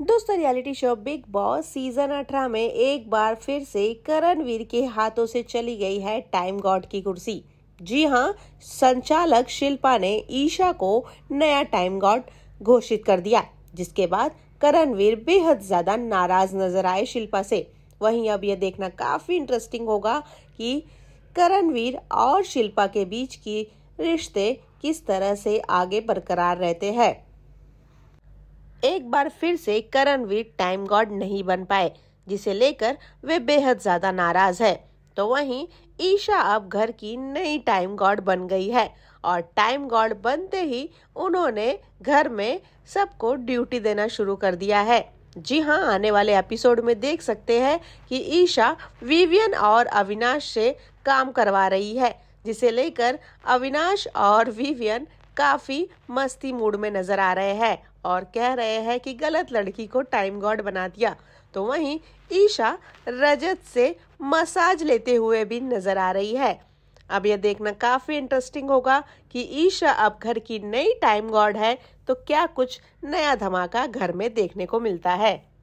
दोस्तों reality show Bigg Boss season 18 में एक बार फिर से करणवीर के हाथों से चली गई है टाइम गॉड की कुर्सी जी हाँ संचालक शिल्पा ने ईशा को नया टाइम गॉड घोषित कर दिया जिसके बाद करणवीर बेहद ज्यादा नाराज नजर आए शिल्पा से वहीं अब यह देखना काफी इंटरेस्टिंग होगा कि करणवीर और शिल्पा के बीच की रिश्ते किस तरह से आगे बरकरार रहते हैं एक बार फिर से करणवीर टाइम गॉड नहीं बन पाए जिसे लेकर वे बेहद ज़्यादा नाराज़ है तो वहीं ईशा अब घर की नई टाइम गॉड बन गई है और टाइम गॉड बनते ही उन्होंने घर में सबको ड्यूटी देना शुरू कर दिया है जी हाँ आने वाले एपिसोड में देख सकते हैं कि ईशा विवियन और अविनाश से काम करवा रही है जिसे लेकर अविनाश और विवियन काफी मस्ती मूड में नजर आ रहे हैं और कह रहे हैं कि गलत लड़की को टाइम गॉड बना दिया तो वहीं ईशा रजत से मसाज लेते हुए भी नजर आ रही है अब यह देखना काफी इंटरेस्टिंग होगा कि ईशा अब घर की नई टाइम गॉड है तो क्या कुछ नया धमाका घर में देखने को मिलता है